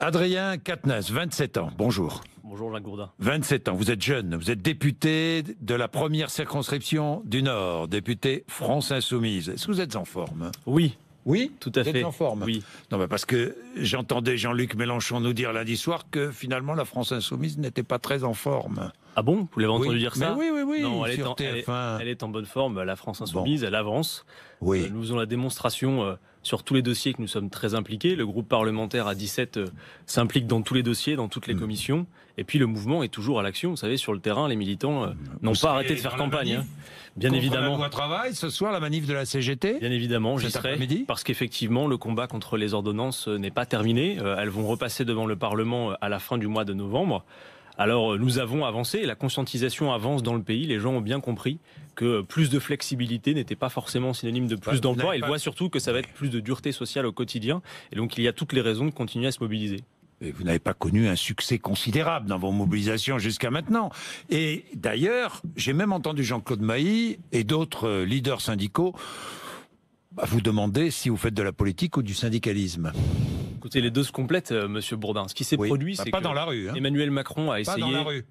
Adrien Quatennens, 27 ans, bonjour. Bonjour Jacques Gourdin. 27 ans, vous êtes jeune, vous êtes député de la première circonscription du Nord, député France Insoumise. Est-ce que vous êtes en forme Oui. Oui, tout à fait. en forme. Oui. Non, mais parce que j'entendais Jean-Luc Mélenchon nous dire lundi soir que finalement la France insoumise n'était pas très en forme. Ah bon Vous l'avez entendu dire ça Oui, oui, oui. elle, est en, bonne forme. La France insoumise, elle avance. Oui. Euh, nous faisons la démonstration. Euh, sur tous les dossiers que nous sommes très impliqués. Le groupe parlementaire à 17 euh, s'implique dans tous les dossiers, dans toutes les mm. commissions. Et puis le mouvement est toujours à l'action. Vous savez, sur le terrain, les militants euh, mm. n'ont pas arrêté de faire campagne. Hein. Bien évidemment. travail, ce soir, la manif de la CGT Bien évidemment, j'y serai. Parce qu'effectivement, le combat contre les ordonnances euh, n'est pas terminé. elles vont repasser devant le Parlement à la fin du mois de novembre. Alors euh, nous avons avancé, la conscientisation avance dans le pays, les gens ont bien compris que plus de flexibilité n'était pas forcément synonyme de bah, plus d'emplois. ils voient surtout que ça va être plus de dureté sociale au quotidien, et donc il y a toutes les raisons de continuer à se mobiliser. vous n'avez pas connu un succès considérable dans vos mobilisations jusqu'à maintenant. Et d'ailleurs, j'ai même entendu Jean-Claude Mailly et d'autres euh, leaders syndicaux bah, vous demander si vous faites de la politique ou du syndicalisme. Écoutez, les deux se complètent, euh, Monsieur Bourdin. Ce qui s'est produit, bah, c'est pas dans la rue. Hein. Emmanuel Macron a essayé. Pas dans la rue.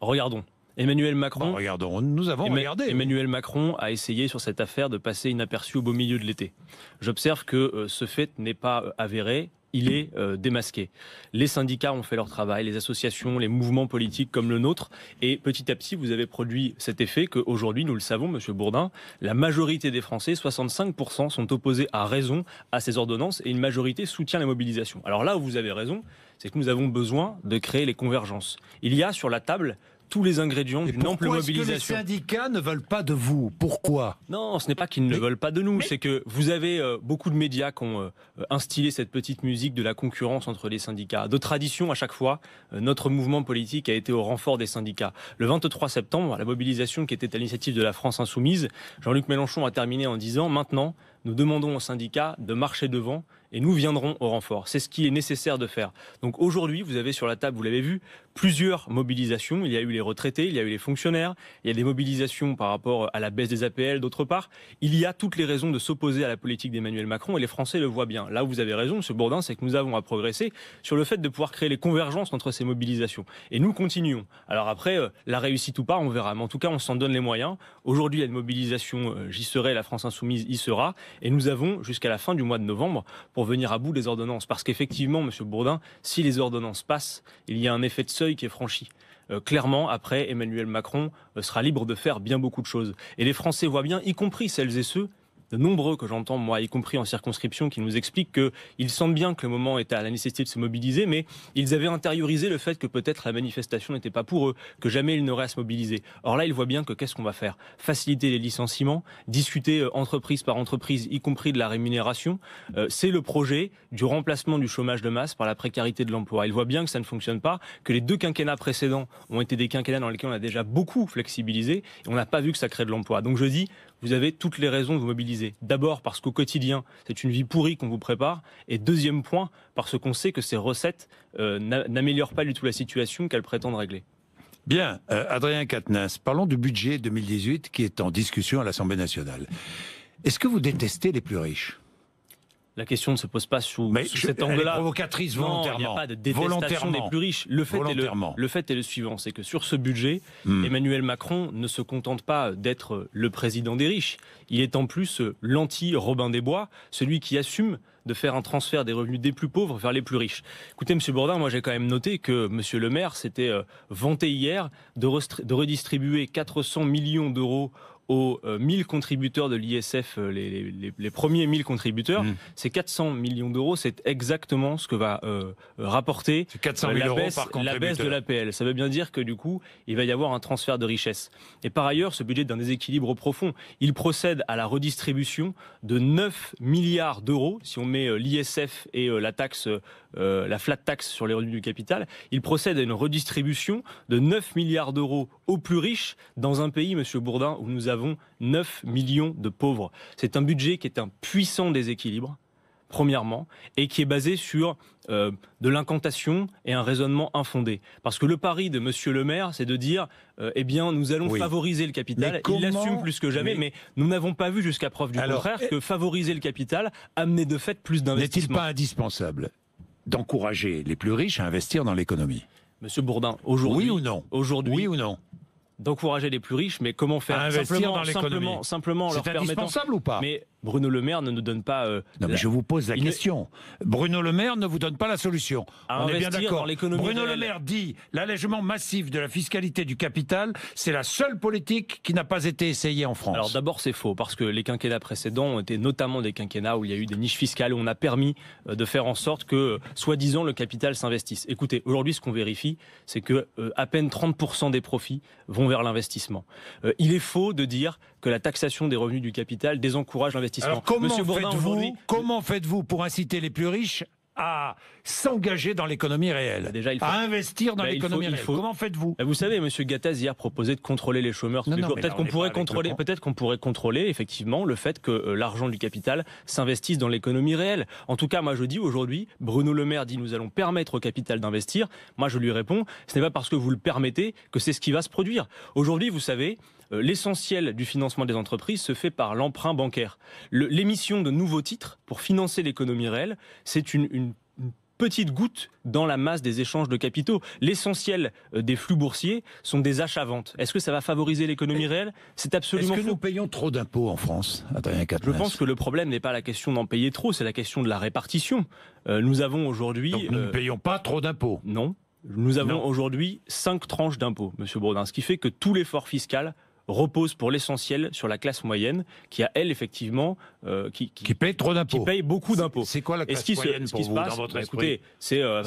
Regardons. Emmanuel Macron. Bah, regardons, nous avons regardé. Emmanuel Macron a essayé sur cette affaire de passer inaperçu au beau milieu de l'été. J'observe que euh, ce fait n'est pas euh, avéré il est euh, démasqué. Les syndicats ont fait leur travail, les associations, les mouvements politiques comme le nôtre, et petit à petit, vous avez produit cet effet qu'aujourd'hui, nous le savons, Monsieur Bourdin, la majorité des Français, 65%, sont opposés à raison à ces ordonnances, et une majorité soutient la mobilisation. Alors là où vous avez raison, c'est que nous avons besoin de créer les convergences. Il y a sur la table tous les ingrédients d'une ample mobilisation. Que les syndicats ne veulent pas de vous. Pourquoi Non, ce n'est pas qu'ils ne veulent pas de nous. C'est que vous avez euh, beaucoup de médias qui ont euh, instillé cette petite musique de la concurrence entre les syndicats. De tradition, à chaque fois, euh, notre mouvement politique a été au renfort des syndicats. Le 23 septembre, la mobilisation qui était à l'initiative de la France insoumise, Jean-Luc Mélenchon a terminé en disant maintenant, nous demandons aux syndicats de marcher devant et nous viendrons au renfort. C'est ce qui est nécessaire de faire. Donc aujourd'hui, vous avez sur la table, vous l'avez vu, plusieurs mobilisations. Il y a eu les retraités, il y a eu les fonctionnaires, il y a des mobilisations par rapport à la baisse des APL d'autre part. Il y a toutes les raisons de s'opposer à la politique d'Emmanuel Macron et les Français le voient bien. Là où vous avez raison, M. Bourdin, c'est que nous avons à progresser sur le fait de pouvoir créer les convergences entre ces mobilisations. Et nous continuons. Alors après, euh, la réussite ou pas, on verra. Mais en tout cas, on s'en donne les moyens. Aujourd'hui, il y a une mobilisation, euh, j'y serai, la France insoumise y sera. Et nous avons jusqu'à la fin du mois de novembre pour venir à bout des ordonnances. Parce qu'effectivement, Monsieur Bourdin, si les ordonnances passent, il y a un effet de seul qui est franchi. Euh, clairement, après, Emmanuel Macron euh, sera libre de faire bien beaucoup de choses. Et les Français voient bien, y compris celles et ceux de nombreux que j'entends, moi, y compris en circonscription, qui nous expliquent qu'ils sentent bien que le moment est à la nécessité de se mobiliser, mais ils avaient intériorisé le fait que peut-être la manifestation n'était pas pour eux, que jamais ils n'auraient à se mobiliser. Or là, ils voient bien que qu'est-ce qu'on va faire Faciliter les licenciements, discuter euh, entreprise par entreprise, y compris de la rémunération. Euh, c'est le projet du remplacement du chômage de masse par la précarité de l'emploi. Ils voient bien que ça ne fonctionne pas, que les deux quinquennats précédents ont été des quinquennats dans lesquels on a déjà beaucoup flexibilisé et on n'a pas vu que ça crée de l'emploi. Donc je dis, vous avez toutes les raisons de vous mobiliser. D'abord parce qu'au quotidien, c'est une vie pourrie qu'on vous prépare. Et deuxième point, parce qu'on sait que ces recettes euh, n'améliorent pas du tout la situation qu'elles prétendent régler. Bien, euh, Adrien Quatennens, parlons du budget 2018 qui est en discussion à l'Assemblée nationale. Est-ce que vous détestez les plus riches la question ne se pose pas sous, cet angle-là. provocatrice volontairement. il n'y a pas de détestation des plus riches. Le fait, est le, fait est le suivant, c'est que sur ce budget, hmm. Emmanuel Macron ne se contente pas d'être le président des riches. Il est en plus euh, l'anti-Robin des Bois, celui qui assume de faire un transfert des revenus des plus pauvres vers les plus riches. Écoutez, Monsieur Bourdin, moi j'ai quand même noté que Monsieur le maire s'était euh, vanté hier de redistribuer 400 millions d'euros aux 1000 euh, contributeurs de l'ISF, euh, les, les, les, premiers 1000 contributeurs, ces mmh. c'est 400 millions d'euros, c'est exactement ce que va euh, rapporter la, baisse, la baisse de l'APL. Ça veut bien dire que du coup, il va y avoir un transfert de richesse. Et par ailleurs, ce budget d'un déséquilibre profond, il procède à la redistribution de 9 milliards d'euros, si on met l'ISF et la taxe, la flat tax sur les revenus du capital, il procède à une redistribution de 9 milliards d'euros aux plus riches dans un pays, Monsieur Bourdin, où nous avons avons 9 millions de pauvres. C'est un budget qui est un puissant déséquilibre, premièrement, et qui est basé sur euh, de l'incantation et un raisonnement infondé. Parce que le pari de Monsieur le maire, c'est de dire, euh, eh bien, nous allons favoriser le capital. Il l'assume plus que jamais, mais, nous n'avons pas vu jusqu'à preuve du contraire eh que favoriser le capital amenait de fait plus d'investissements. N'est-il pas indispensable d'encourager les plus riches à investir dans l'économie Monsieur Bourdin, aujourd'hui, ou non Aujourd'hui, ou non d'encourager les plus riches, mais comment faire investir simplement, dans l'économie simplement, simplement leur permettre ou pas Bruno Le Maire ne nous donne pas. Euh, non, je vous pose la question. Bruno Le Maire ne vous donne pas la solution. On est bien d'accord. Bruno Le Maire dit l'allègement massif de la fiscalité du capital, c'est la seule politique qui n'a pas été essayée en France. Alors d'abord, c'est faux, parce que les quinquennats précédents ont été notamment des quinquennats où il y a eu des niches fiscales, où on a permis euh, de faire en sorte que, euh, soi-disant, le capital s'investisse. Écoutez, aujourd'hui, ce qu'on vérifie, c'est que à peine 30% des profits vont vers l'investissement. il est faux de dire que la taxation des revenus du capital désencourage l'investissement. Comment faites comment faites-vous pour inciter les plus riches à s'engager dans l'économie réelle, Déjà, il faut... à investir dans bah, l'économie réelle. Comment faites-vous bah, Vous savez, Monsieur Gattaz hier proposait de contrôler les chômeurs. Peut-être qu'on pourrait contrôler, peut-être qu'on pourrait contrôler effectivement le fait que euh, l'argent du capital s'investisse dans l'économie réelle. En tout cas, moi je dis aujourd'hui, Bruno Le Maire dit nous allons permettre au capital d'investir. Moi je lui réponds, ce n'est pas parce que vous le permettez que c'est ce qui va se produire. Aujourd'hui, vous savez, euh, l'essentiel du financement des entreprises se fait par l'emprunt bancaire. L'émission de nouveaux titres pour financer l'économie réelle, c'est une, petite goutte dans la masse des échanges de capitaux. L'essentiel euh, des flux boursiers sont des achats-ventes. Est-ce que ça va favoriser l'économie réelle C'est absolument Est-ce que nous payons trop d'impôts en France, Je pense que le problème n'est pas la question d'en payer trop, c'est la question de la répartition. Euh, nous avons aujourd'hui... Donc nous ne payons pas trop d'impôts Non. Nous avons aujourd'hui cinq tranches d'impôts, Monsieur Baudin, ce qui fait que tout l'effort fiscal repose pour l'essentiel sur la classe moyenne qui a elle effectivement euh, qui, paye trop d'impôts, qui paye beaucoup d'impôts. C'est quoi la classe moyenne pour qui vous, passe, bah, Écoutez, euh,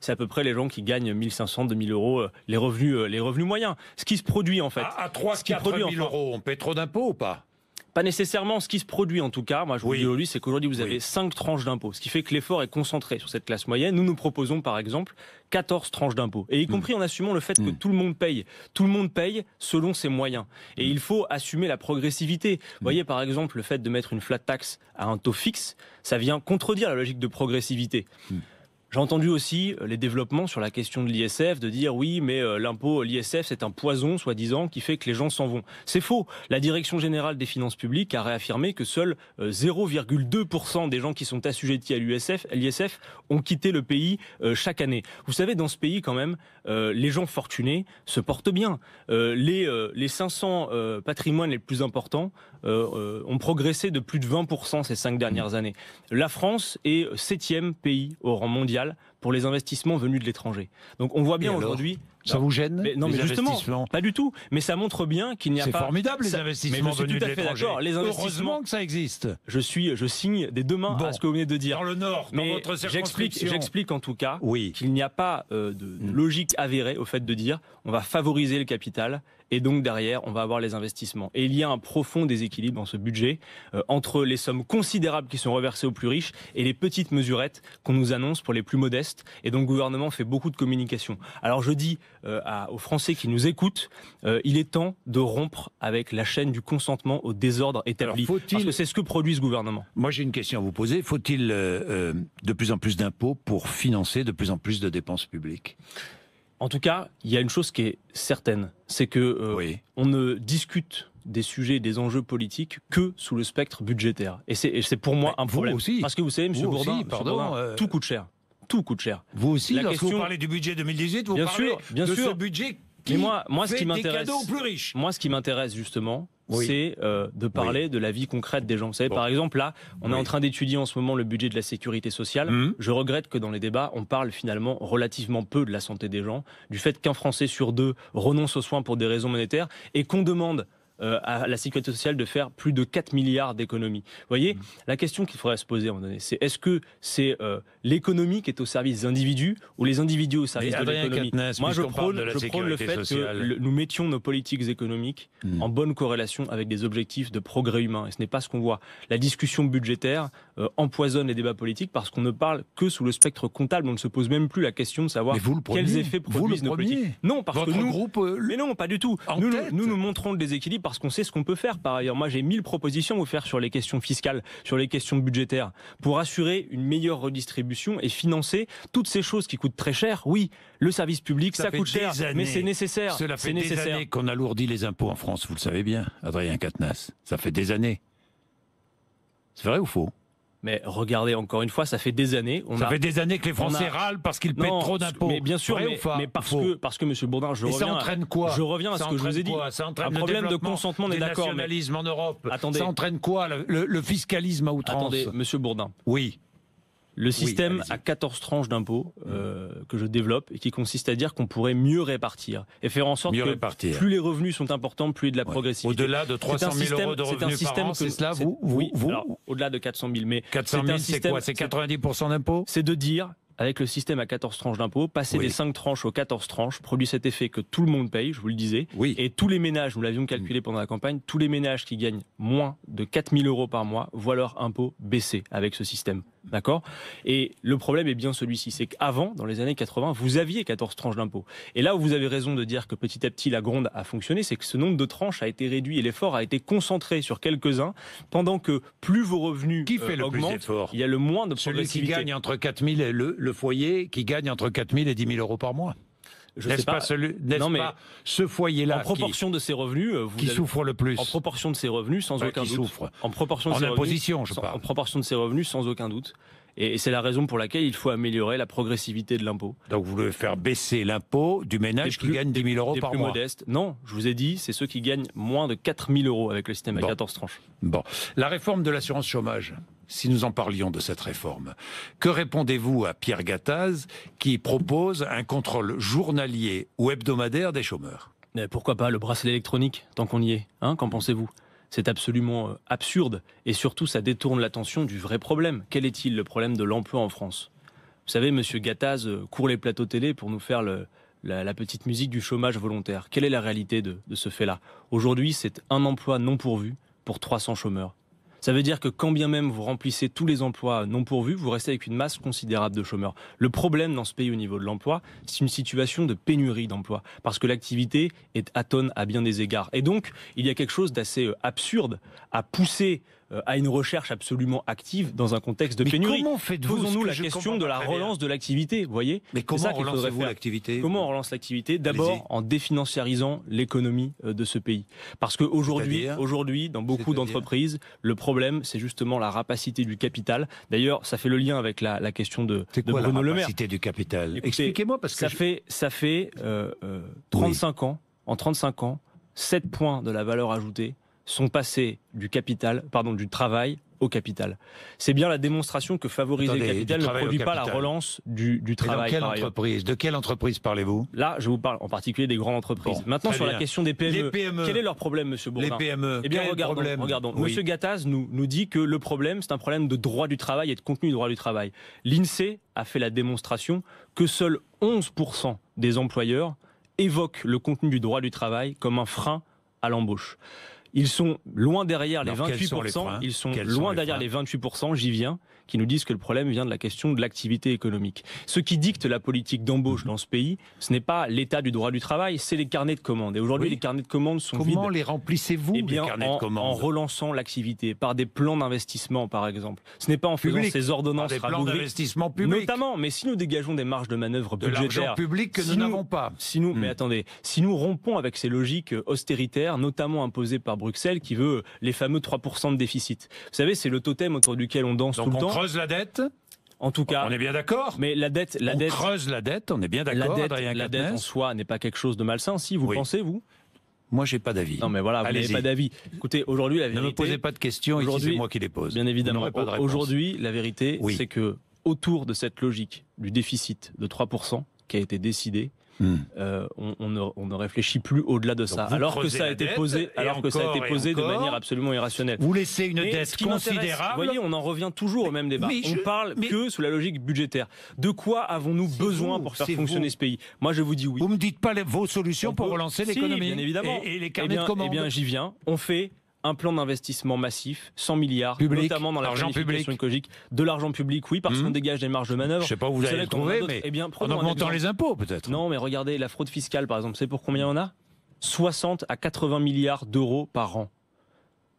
c'est à, peu près les gens qui gagnent 1500, 2000 euros euh, les revenus les revenus moyens. Ce qui se produit en fait. À, 3 000 euros, on paye trop d'impôts ou pas pas nécessairement ce qui se produit en tout cas. Moi, je vous le dis aujourd'hui, c'est qu'aujourd'hui, vous avez 5 tranches d'impôts, ce qui fait que l'effort est concentré sur cette classe moyenne. Nous, nous proposons par exemple 14 tranches d'impôts. Et y hmm. compris en assumant le fait que hmm. tout le monde paye. Tout le monde paye selon ses moyens. Et hmm. il faut assumer la progressivité. voyez par exemple le fait de mettre une flat tax à un taux fixe, ça vient contredire la logique de progressivité. J'ai entendu aussi euh, les développements sur la question de l'ISF, de dire oui, mais euh, l'impôt, l'ISF, c'est un poison, soi-disant, qui fait que les gens s'en vont. C'est faux. La Direction générale des finances publiques a réaffirmé que seuls 0,2% euh, des gens qui sont assujettis à l'ISF ont quitté le pays chaque année. Vous savez, dans ce pays, quand même, les gens fortunés se portent bien. Les, les 500 patrimoines les plus importants ont progressé de plus de 20% ces cinq dernières années. La France est septième pays au rang mondial pour les investissements venus de l'étranger. Donc on voit bien aujourd'hui. Ça vous gêne Non, mais justement, pas du tout. Mais ça montre bien qu'il n'y a pas. C'est formidable les investissements mais je venus tout à de l'étranger. Heureusement que ça existe. Je suis, je signe des deux mains à ce que vous venez de dire. Dans le Nord, dans mais votre circonscription. J'explique en tout cas oui. qu'il n'y a pas euh, de mm. logique avérée au fait de dire on va favoriser le capital et donc derrière, on va avoir les investissements. Et il y a un profond déséquilibre dans ce budget euh, entre les sommes considérables qui sont reversées aux plus riches et les petites mesurettes qu'on nous annonce pour les plus modestes. Et donc le gouvernement fait beaucoup de communication. Alors je dis euh, aux Français qui nous écoutent, euh, il est temps de rompre avec la chaîne du consentement au désordre établi. Alors, parce que c'est ce que produit ce gouvernement. Moi j'ai une question à vous poser. Faut-il de plus en plus d'impôts pour financer de plus en plus de dépenses publiques en tout cas, il y a une chose qui est certaine, c'est que euh, on ne discute des sujets, des enjeux politiques que sous le spectre budgétaire. Et c'est pour moi un problème. Aussi. Parce que vous savez, M. Bourdin, euh, tout coûte cher. Tout coûte cher. Vous aussi, vous parlez du budget 2018, vous parlez sûr, bien de sûr. ce budget qui Mais moi, moi, ce qui m'intéresse, plus riches. Moi, ce qui m'intéresse justement, c'est euh, de parler de la vie concrète des gens. Vous savez, par exemple, là, on est en train d'étudier en ce moment le budget de la sécurité sociale. Hum. Je regrette que dans les débats, on parle finalement relativement peu de la santé des gens, du fait qu'un Français sur deux renonce aux soins pour des raisons monétaires et qu'on demande euh, à la sécurité sociale de faire plus de 4 milliards d'économies. Vous voyez, mm. la question qu'il faudrait se poser à un c'est est-ce que c'est euh, l'économie qui est au service des individus ou les individus au service de l'économie Moi, je prône, je le fait que nous mettions nos politiques économiques mm. en bonne corrélation avec des objectifs de progrès humain. Et ce n'est pas ce qu'on voit. La discussion budgétaire euh, empoisonne les débats politiques parce qu'on ne parle que sous le spectre comptable. On ne se pose même plus la question de savoir quels effets produisent nos politiques. Non, parce que nous, mais non, pas du tout. Nous, nous, nous, nous montrons le déséquilibre parce qu'on sait ce qu'on peut faire par ailleurs. Moi, j'ai mille propositions à vous faire sur les questions fiscales, sur les questions budgétaires, pour assurer une meilleure redistribution et financer toutes ces choses qui coûtent très cher. Oui, le service public, ça, coûte cher, mais c'est nécessaire. Cela fait des nécessaire. années qu'on alourdit les impôts en France, vous le savez bien, Adrien Quatennens. Ça fait des années. C'est vrai ou faux mais regardez, encore une fois, ça fait des années. On ça fait des années que les Français râlent parce qu'ils paient trop d'impôts. Mais bien sûr, mais, parce que parce que Monsieur Bourdin, je reviens. Ça entraîne quoi Je reviens à ce que je vous ai dit. un problème de consentement, des accords en Europe. Attendez. Ça entraîne quoi le, fiscalisme à outrance. Attendez, Monsieur Bourdin. Oui. Le système à 14 tranches d'impôts euh, mm. que je développe et qui consiste à dire qu'on pourrait mieux répartir et faire en sorte que plus les revenus sont importants, plus il y a de la progressivité. Au-delà de 300 000 euros de revenus par an, c'est cela vous, Au-delà de 400 000, mais 400 000, c'est quoi C'est 90% d'impôts C'est de dire avec le système à 14 tranches d'impôts, passer des 5 tranches aux 14 tranches produit cet effet que tout le monde paye, je vous le disais. Oui. Et tous les ménages, nous l'avions calculé mm. pendant la campagne, tous les ménages qui gagnent moins de 000 euros par mois voient leur impôt baisser avec ce système. D'accord Et le problème est bien celui-ci, c'est qu'avant, dans les années 80, vous aviez 14 tranches d'impôts. Et là où vous avez raison de dire que petit à petit la gronde a fonctionné, c'est que ce nombre de tranches a été réduit et l'effort a été concentré sur quelques-uns, pendant que plus vos revenus euh, augmentent, il y a le moins de Celui qui gagne entre 4 000 et le, foyer qui gagne entre 4 000 et 10 000 euros par mois n'est-ce pas, celui, ce ce foyer-là proportion qui, de ses revenus, euh, qui souffre le plus En proportion de ses revenus, sans bah, aucun doute. Souffre. En proportion de ses revenus, je En proportion de ses revenus, sans aucun doute. Et c'est la raison pour laquelle il faut améliorer la progressivité de l'impôt. Donc vous voulez faire baisser l'impôt du ménage qui gagne 10 000 euros des par plus mois. modestes. Non, je vous ai dit, c'est ceux qui gagnent moins de 4 000 euros avec le système à 14 tranches. Bon. La réforme de l'assurance chômage si nous en parlions de cette réforme. Que répondez-vous à Pierre Gattaz qui propose un contrôle journalier ou hebdomadaire des chômeurs Mais Pourquoi pas le bracelet électronique, tant qu'on y est hein, Qu'en pensez-vous c'est absolument euh, absurde et surtout ça détourne l'attention du vrai problème. Quel est-il le problème de l'emploi en France Vous savez, Monsieur Gattaz euh, court les plateaux télé pour nous faire la, petite musique du chômage volontaire. Quelle est la réalité de ce fait-là Aujourd'hui, c'est un emploi non pourvu pour 300 chômeurs. Ça veut dire que quand bien même vous remplissez tous les emplois non pourvus, vous restez avec une masse considérable de chômeurs. Le problème dans ce pays au niveau de l'emploi, c'est une situation de pénurie d'emplois, parce que l'activité est atone à bien des égards. Et donc, il y a quelque chose d'assez euh, absurde à pousser euh, à une recherche absolument active dans un contexte de mais pénurie. Comment faites-vous Posons-nous la question de la relance de l'activité, vous voyez Mais comment relancez-vous l'activité Comment on relance l'activité D'abord en définanciarisant l'économie euh, de ce pays. Parce qu'aujourd'hui, aujourd'hui, dans beaucoup d'entreprises, le problème, c'est justement la rapacité du capital. D'ailleurs, ça fait le lien avec la, question de, Bruno Le Maire. La rapacité du capital. Expliquez-moi parce que ça fait ça fait 35 euh, ans. En 35 ans, 7 points de la valeur ajoutée sont passés du capital, pardon, du travail au capital. C'est bien la démonstration que favoriser le capital ne produit pas la relance du, travail. de quelle entreprise parlez-vous Là, je vous parle en particulier des grandes entreprises. Maintenant, sur la question des PME, quel est leur problème, Monsieur Bourdin Les PME. Eh bien, regardons. Monsieur Gattaz nous, nous dit que le problème, c'est un problème de droit du travail et de contenu du droit du travail. L'Insee a fait la démonstration que seuls 11 des employeurs évoquent le contenu du droit du travail comme un frein à l'embauche. Ils sont loin derrière les 28%. ils sont loin derrière les 28%, j'y viens, qui nous disent que le problème vient de la question de l'activité économique. Ce qui dicte la politique d'embauche dans ce pays, ce n'est pas l'état du droit du travail, c'est les carnets de commandes. Et aujourd'hui, les carnets de commandes sont Comment les remplissez-vous, eh bien, les en, relançant l'activité, par des plans d'investissement, par exemple. Ce n'est pas en faisant ces ordonnances par des plans d'investissement public. Notamment, mais si nous dégageons des marges de manœuvre budgétaires... De public que nous n'avons pas. Si nous, Mais hmm. attendez, si nous rompons avec ces logiques austéritaires, notamment imposées par Bruxelles qui veut les fameux 3% de déficit. Vous savez, c'est le totem autour duquel on danse tout le on temps. On creuse la dette en tout cas, on est bien d'accord. Mais la dette, la on dette, creuse la dette. On est bien d'accord. La dette, la dette en soi n'est pas quelque chose de malsain. Si vous pensez, vous, moi, j'ai pas d'avis. Non, mais voilà, vous n'avez pas d'avis. Écoutez, aujourd'hui, la vérité. Ne me posez pas de questions, c'est moi qui les pose. Bien évidemment. Aujourd'hui, la vérité, oui. c'est que autour de cette logique du déficit de 3% qui a été décidé... Euh, on, ne, réfléchit plus au-delà de ça. Alors que ça a été posé, alors que ça a été posé de manière absolument irrationnelle. Vous laissez une dette considérable. Vous voyez, on en revient toujours au même débat. on ne parle que sous la logique budgétaire. De quoi avons-nous besoin pour faire fonctionner ce pays Moi, je vous dis oui. Vous me dites pas les, vos solutions pour relancer l'économie. bien évidemment. Et, les carnets eh, eh bien, j'y viens. On fait un plan d'investissement massif, 100 milliards, notamment dans l'argent public, écologique, de l'argent public, oui, parce hmm. qu'on dégage des marges de manœuvre. Je sais pas où vous allez trouver, mais eh en augmentant les impôts peut-être. Non, mais regardez la fraude fiscale, par exemple, c'est pour combien on a 60 à 80 milliards d'euros par an.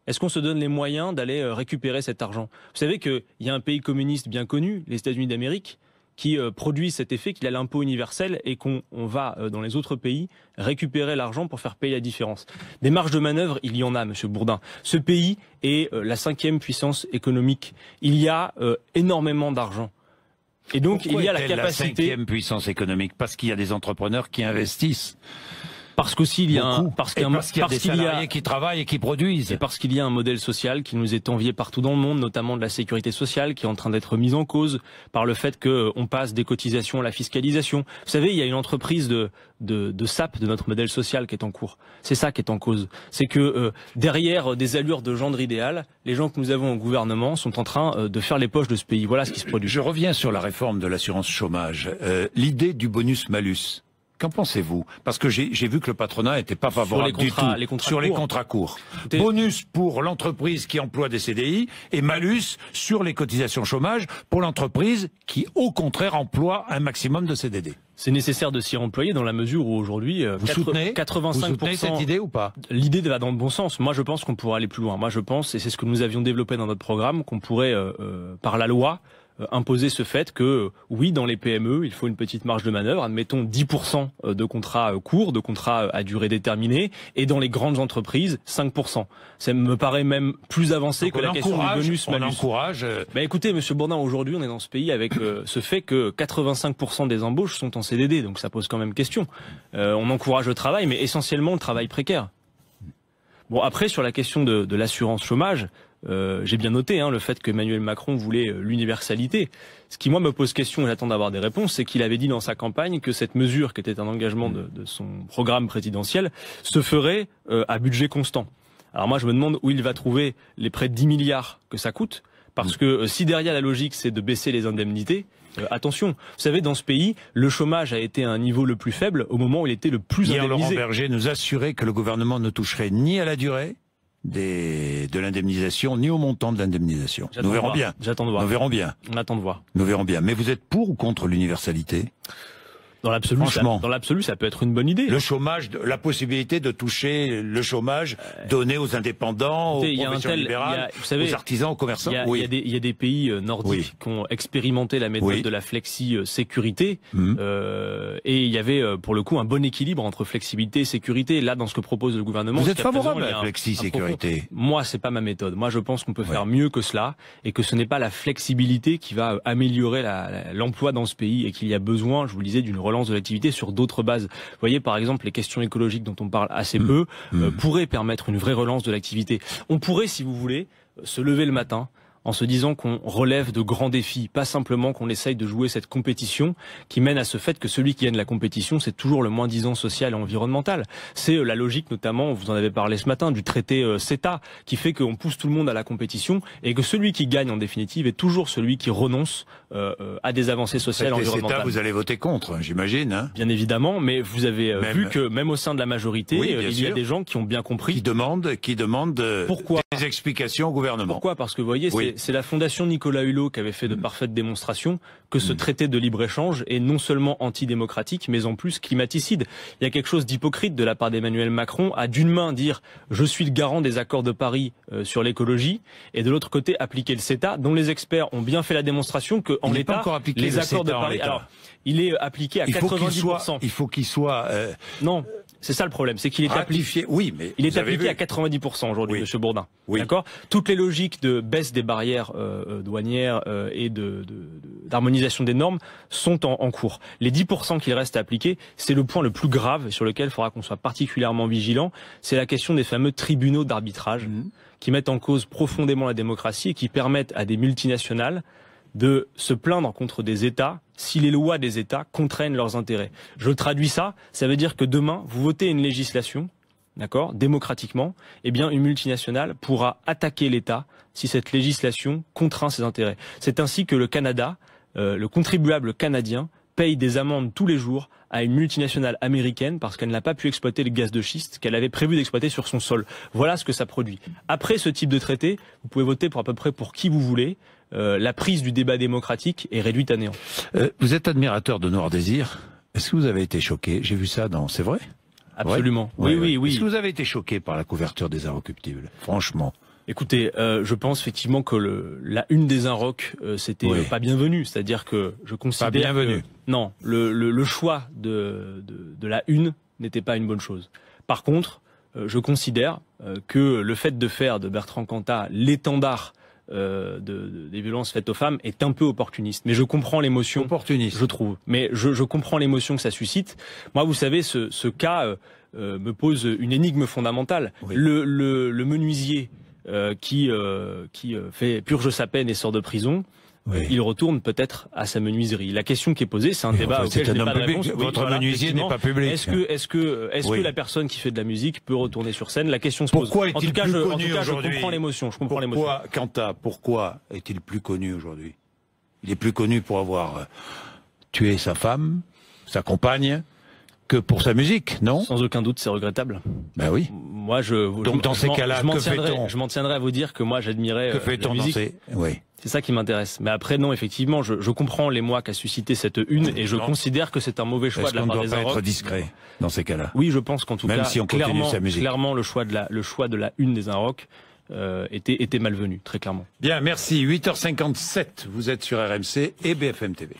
Est-ce qu'on se donne les moyens d'aller euh, récupérer cet argent Vous savez qu'il y a un pays communiste bien connu, les États-Unis d'Amérique, qui euh, produit cet effet qu'il a l'impôt universel et qu'on va euh, dans les autres pays récupérer l'argent pour faire payer la différence. Des marges de manœuvre, il y en a, Monsieur Bourdin. Ce pays est euh, la cinquième puissance économique. Il y a énormément d'argent. Et donc il y a la capacité. La cinquième puissance économique parce qu'il y a des entrepreneurs qui investissent. Parce qu'il y a un, y a, a des salariés qui travaillent et qui produisent. Et parce qu'il y a un modèle social qui nous est envié partout dans le monde, notamment de la sécurité sociale, qui est en train d'être mise en cause par le fait qu'on euh, passe des cotisations à la fiscalisation. Vous savez, il y a une entreprise de, de, de SAP, de notre modèle social, qui est en cours. C'est ça qui est en cause. C'est que euh, derrière euh, des allures de gendre idéal, les gens que nous avons au gouvernement sont en train de faire les poches de ce pays. Voilà ce qui se produit. Je reviens sur la réforme de l'assurance chômage. L'idée du bonus-malus, Qu'en pensez-vous Parce que j'ai vu que le patronat n'était pas favorable les contrats, du tout les contrats sur les contrats courts. Bonus pour l'entreprise qui emploie des CDI et malus sur les cotisations chômage pour l'entreprise qui, au contraire, emploie un maximum de CDD. C'est nécessaire de s'y employer dans la mesure où aujourd'hui, euh, Vous soutenez cette idée ou pas L'idée va dans le bon sens. Moi, je pense qu'on pourrait aller plus loin. Moi, je pense, et c'est ce que nous avions développé dans notre programme, qu'on pourrait, euh, euh, par la loi, euh, imposer ce fait que euh, oui, dans les PME, il faut une petite marge de manœuvre, admettons 10% euh, de contrats courts, de contrats à durée déterminée, et dans les grandes entreprises, 5%. Ça me paraît même plus avancé que la question du bonus On encourage. Bah, écoutez, Monsieur Bourdin, aujourd'hui, on est dans ce pays avec ce fait que 85% des embauches sont en CDD, donc ça pose quand même question. on encourage le travail, mais essentiellement le travail précaire. Bon, après, sur la question de, de l'assurance chômage, euh, j'ai bien noté hein, le fait que Emmanuel Macron voulait euh, l'universalité. Ce qui, moi, me pose question, et j'attends d'avoir des réponses, c'est qu'il avait dit dans sa campagne que cette mesure, qui était un engagement de, son programme présidentiel, se ferait euh, à budget constant. Alors moi, je me demande où il va trouver les près de 10 milliards que ça coûte, parce que si derrière la logique, c'est de baisser les indemnités, attention, vous savez, dans ce pays, le chômage a été à un niveau le plus faible au moment où il était le plus Hier, indemnisé. Berger nous assurait que le gouvernement ne toucherait ni à la durée, des, de l'indemnisation, ni au montant de l'indemnisation. Nous verrons bien. J'attends de voir. Nous verrons bien. On attend de voir. Nous verrons bien. Mais vous êtes pour ou contre l'universalité dans l'absolu, ça, dans l'absolu, ça peut être une bonne idée. Le chômage, la possibilité de toucher le chômage euh, donné aux indépendants, aux professions aux artisans, aux commerçants. Il y, a des pays euh, nordiques qui ont expérimenté la méthode de la flexi euh, sécurité, mhm. et il y avait pour le coup un bon équilibre entre flexibilité et sécurité. Là, dans ce que propose le gouvernement, vous êtes favorable à la flexi sécurité Moi, c'est pas ma méthode. Moi, je pense qu'on peut faire mieux que cela, et que ce n'est pas la flexibilité qui va améliorer l'emploi dans ce pays, et qu'il y a besoin, je vous le disais, d'une de l'activité sur d'autres bases. Vous voyez, par exemple, les questions écologiques dont on parle assez mmh. peu euh, mmh. pourraient permettre une vraie relance de l'activité. On pourrait, si vous voulez, euh, se lever le matin en se disant qu'on relève de grands défis, pas simplement qu'on essaye de jouer cette compétition qui mène à ce fait que celui qui gagne la compétition, c'est toujours le moins disant social et environnemental. C'est euh, la logique notamment, vous en avez parlé ce matin, du traité CETA, qui fait qu'on pousse tout le monde à la compétition et que celui qui gagne en définitive est toujours celui qui renonce euh, euh, à des avancées sociales environnementales. vous allez voter contre, hein, j'imagine. Hein. bien évidemment, mais vous avez euh, vu que même au sein de la majorité, il y a des gens qui ont bien compris. Qui demandent, qui demandent des explications au gouvernement. Pourquoi Parce que vous voyez, c'est la fondation Nicolas Hulot qui avait fait de mm. parfaites démonstrations que ce mm. traité de libre-échange est non seulement antidémocratique, mais en plus climaticide. Il y a quelque chose d'hypocrite de la part d'Emmanuel Macron à d'une main dire je suis le garant des accords de Paris euh, sur l'écologie, et de l'autre côté appliquer le CETA, dont les experts ont bien fait la démonstration que en l'état, les accords de Paris. Alors, il est appliqué à 90%. il, faut qu'il soit. Euh, non. C'est ça le problème, c'est qu'il est, appliqué. Oui, mais il est appliqué à 90% aujourd'hui, Monsieur Bourdin. Oui. D'accord. Toutes les logiques de baisse des barrières euh, douanières et de d'harmonisation des normes sont en, cours. Les 10% qu'il reste à appliquer, c'est le point le plus grave sur lequel il faudra qu'on soit particulièrement vigilant. C'est la question des fameux tribunaux d'arbitrage mhm. qui mettent en cause profondément la démocratie et qui permettent à des multinationales de se plaindre contre des États si les lois des États contraignent leurs intérêts. Je traduis ça, ça veut dire que demain, vous votez une législation, d'accord, démocratiquement, eh bien une multinationale pourra attaquer l'État si cette législation contraint ses intérêts. C'est ainsi que le Canada euh, le contribuable canadien paye des amendes tous les jours à une multinationale américaine parce qu'elle n'a pas pu exploiter le gaz de schiste qu'elle avait prévu d'exploiter sur son sol. Voilà ce que ça produit. Après ce type de traité, vous pouvez voter pour à peu près pour qui vous voulez. Euh, la prise du débat démocratique est réduite à néant. Euh, vous êtes admirateur de Noir Désir. Est-ce que vous avez été choqué J'ai vu ça dans... C'est vrai Absolument. oui, oui, oui. Est-ce que vous avez été choqué par la couverture des Inrecuptibles Franchement. Écoutez, euh, je pense effectivement que le, la une des Inrocks, euh, c'était euh, pas bienvenu. C'est-à-dire que je considère. Pas bienvenu. non, le, le, le choix de, de, de, la une n'était pas une bonne chose. Par contre, euh, je considère euh, que le fait de faire de Bertrand Cantat l'étendard euh, de, des violences faites aux femmes est un peu opportuniste. Mais je comprends l'émotion. Opportuniste. Je trouve. Mais je, je comprends l'émotion que ça suscite. Moi, vous savez, ce, ce cas me pose une énigme fondamentale. Le, le, le, menuisier euh, qui, euh, qui euh, fait purge sa peine et sort de prison, il retourne peut-être à sa menuiserie. La question qui est posée, c'est un débat auquel je pas Votre menuisier n'est pas public. Est-ce que, est-ce que, est-ce que la personne qui fait de la musique peut retourner sur scène La question se pourquoi pose. Est en en comprends l'émotion. Je pourquoi est-il plus connu aujourd'hui Il est plus connu pour avoir tué sa femme, sa compagne, que pour sa musique, non Sans aucun doute, c'est regrettable. Ben oui. Moi, je. Donc dans ces cas-là, que Je m'en tiendrai à vous dire que moi, j'admirais. Que euh, fait-on Oui. C'est ça qui m'intéresse. Mais après, non, effectivement, je, comprends les mois qu'a suscité cette une et je considère que c'est un mauvais choix de la part doit être discret dans ces cas-là. Oui, je pense qu'en tout Même cas, si on clairement, sa clairement, le choix de la, le choix de la une des un euh, était, était malvenu, très clairement. Bien, merci. 8h57, vous êtes sur RMC et BFM TV.